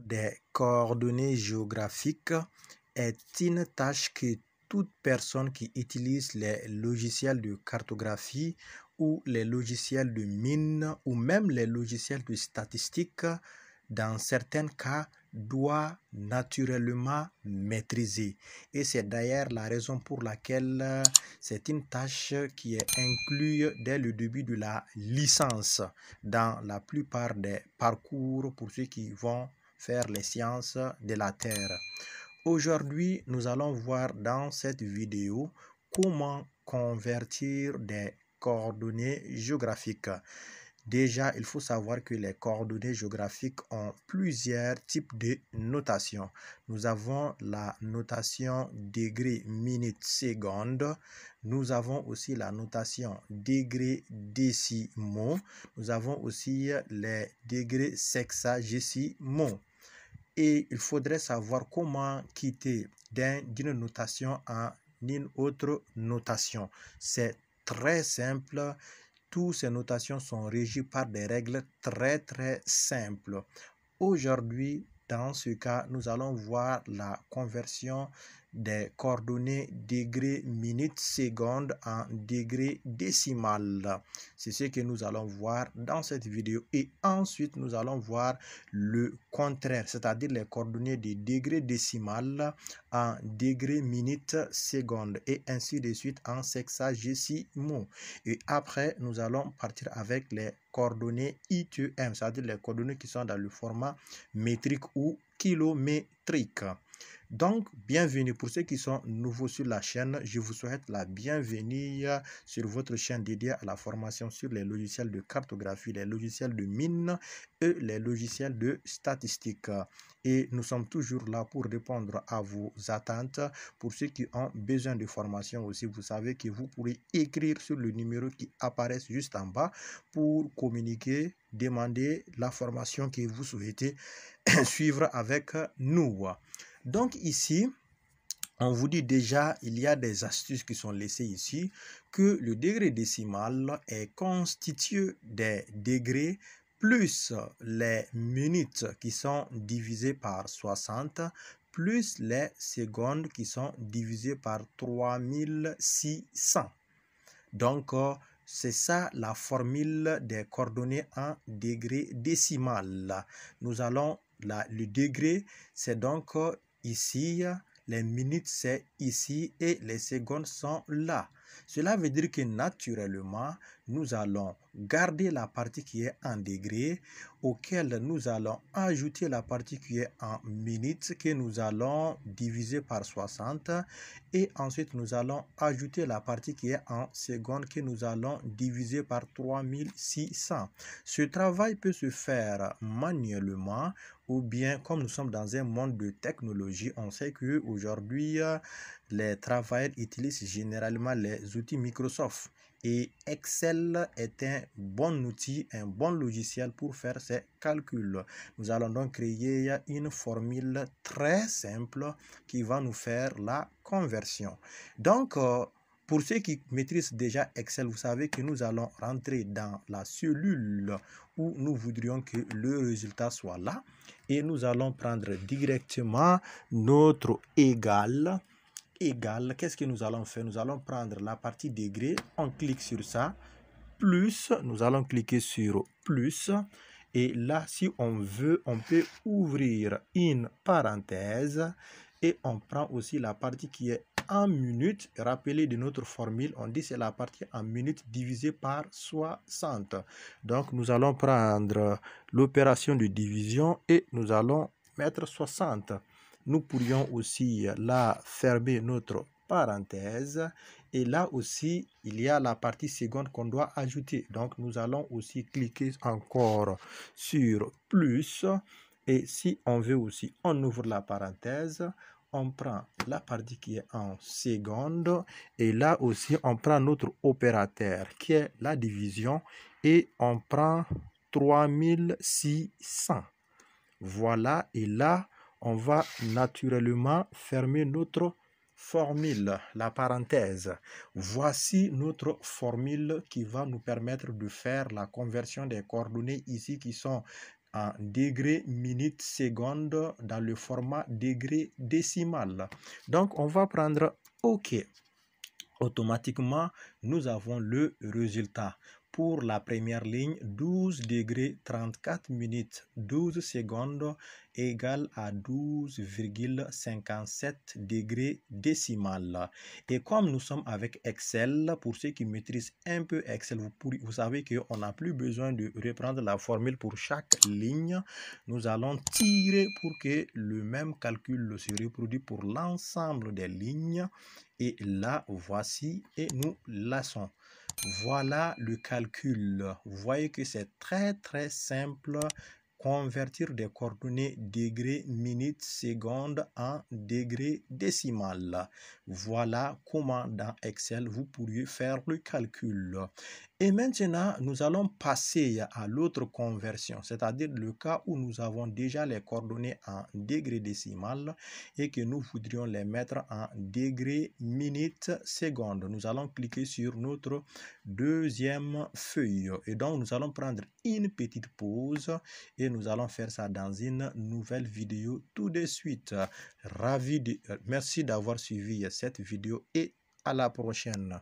des coordonnées géographiques est une tâche que toute personne qui utilise les logiciels de cartographie ou les logiciels de mine ou même les logiciels de statistique, dans certains cas, doit naturellement maîtriser. Et c'est d'ailleurs la raison pour laquelle euh, c'est une tâche qui est inclue dès le début de la licence dans la plupart des parcours pour ceux qui vont faire les sciences de la Terre. Aujourd'hui, nous allons voir dans cette vidéo comment convertir des coordonnées géographiques. Déjà, il faut savoir que les coordonnées géographiques ont plusieurs types de notations. Nous avons la notation degré minute seconde. Nous avons aussi la notation degré décimaux. Nous avons aussi les degrés sexagésimaux et il faudrait savoir comment quitter d'une notation à une autre notation. C'est très simple. Toutes ces notations sont régies par des règles très très simples. Aujourd'hui, dans ce cas, nous allons voir la conversion des coordonnées degrés minutes secondes en degrés décimales. C'est ce que nous allons voir dans cette vidéo. Et ensuite, nous allons voir le contraire, c'est-à-dire les coordonnées des degrés décimales en degrés minutes secondes et ainsi de suite en sexagésimaux. Et après, nous allons partir avec les coordonnées ITM, e c'est-à-dire les coordonnées qui sont dans le format métrique ou kilométrique. Donc, bienvenue pour ceux qui sont nouveaux sur la chaîne. Je vous souhaite la bienvenue sur votre chaîne dédiée à la formation sur les logiciels de cartographie, les logiciels de mine et les logiciels de statistique. Et nous sommes toujours là pour répondre à vos attentes. Pour ceux qui ont besoin de formation aussi, vous savez que vous pourrez écrire sur le numéro qui apparaît juste en bas pour communiquer, demander la formation que vous souhaitez suivre avec nous. Donc ici, on vous dit déjà, il y a des astuces qui sont laissées ici, que le degré décimal est constitué des degrés plus les minutes qui sont divisées par 60, plus les secondes qui sont divisées par 3600. Donc, euh, c'est ça la formule des coordonnées en degré décimal. Nous allons, la, le degré, c'est donc euh, ici, les minutes c'est ici et les secondes sont là. Cela veut dire que naturellement, nous allons garder la partie qui est en degrés auquel nous allons ajouter la partie qui est en minutes que nous allons diviser par 60 et ensuite nous allons ajouter la partie qui est en secondes que nous allons diviser par 3600. Ce travail peut se faire manuellement ou bien comme nous sommes dans un monde de technologie, on sait que aujourd'hui euh, les travailleurs utilisent généralement les outils Microsoft et Excel est un bon outil, un bon logiciel pour faire ces calculs. Nous allons donc créer une formule très simple qui va nous faire la conversion. Donc, euh, pour ceux qui maîtrisent déjà Excel, vous savez que nous allons rentrer dans la cellule où nous voudrions que le résultat soit là. Et nous allons prendre directement notre égal. Égal, qu'est-ce que nous allons faire Nous allons prendre la partie degré, on clique sur ça. Plus, nous allons cliquer sur plus. Et là, si on veut, on peut ouvrir une parenthèse et on prend aussi la partie qui est en minutes. Rappelez de notre formule, on dit c'est la partie en minutes divisée par 60. Donc nous allons prendre l'opération de division et nous allons mettre 60. Nous pourrions aussi là fermer notre parenthèse et là aussi il y a la partie seconde qu'on doit ajouter. Donc nous allons aussi cliquer encore sur plus et si on veut aussi on ouvre la parenthèse on prend la partie qui est en seconde et là aussi on prend notre opérateur qui est la division et on prend 3600. Voilà et là on va naturellement fermer notre formule, la parenthèse. Voici notre formule qui va nous permettre de faire la conversion des coordonnées ici qui sont en degrés minutes secondes dans le format degré décimal. Donc, on va prendre OK. Automatiquement, nous avons le résultat pour la première ligne 12 degrés 34 minutes 12 secondes égale à 12,57 degrés décimal. Et comme nous sommes avec Excel, pour ceux qui maîtrisent un peu Excel, vous, vous savez qu'on n'a plus besoin de reprendre la formule pour chaque ligne. Nous allons tirer pour que le même calcul se reproduise pour l'ensemble des lignes. Et là, voici, et nous lassons. Voilà le calcul. Vous voyez que c'est très très simple convertir des coordonnées degrés, minutes, secondes en degrés décimales. Voilà comment dans Excel vous pourriez faire le calcul. Et maintenant, nous allons passer à l'autre conversion, c'est-à-dire le cas où nous avons déjà les coordonnées en degrés décimales et que nous voudrions les mettre en degrés minutes secondes. Nous allons cliquer sur notre deuxième feuille et donc nous allons prendre une petite pause et nous allons faire ça dans une nouvelle vidéo tout de suite. Ravi de, euh, merci d'avoir suivi cette vidéo et à la prochaine.